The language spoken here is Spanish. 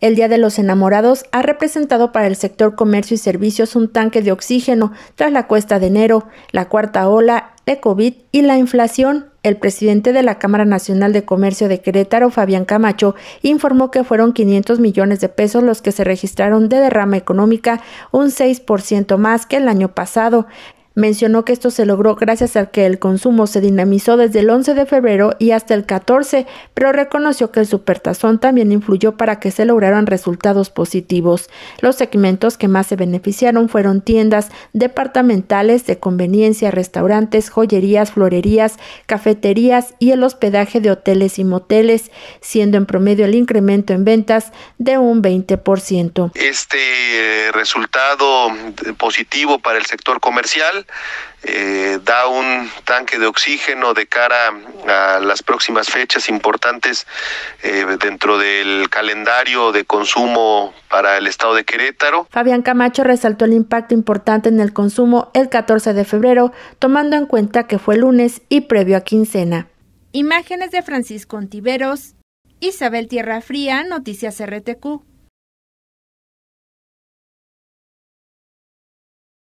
El Día de los Enamorados ha representado para el sector comercio y servicios un tanque de oxígeno tras la cuesta de enero, la cuarta ola de COVID y la inflación. El presidente de la Cámara Nacional de Comercio de Querétaro, Fabián Camacho, informó que fueron 500 millones de pesos los que se registraron de derrama económica, un 6% más que el año pasado. Mencionó que esto se logró gracias a que el consumo se dinamizó desde el 11 de febrero y hasta el 14, pero reconoció que el supertazón también influyó para que se lograran resultados positivos. Los segmentos que más se beneficiaron fueron tiendas departamentales de conveniencia, restaurantes, joyerías, florerías, cafeterías y el hospedaje de hoteles y moteles, siendo en promedio el incremento en ventas de un 20%. Este eh, resultado eh, positivo para el sector comercial eh, da un tanque de oxígeno de cara a las próximas fechas importantes eh, dentro del calendario de consumo para el estado de Querétaro. Fabián Camacho resaltó el impacto importante en el consumo el 14 de febrero, tomando en cuenta que fue lunes y previo a quincena. Imágenes de Francisco Ontiveros, Isabel Tierra Fría, Noticias RTQ.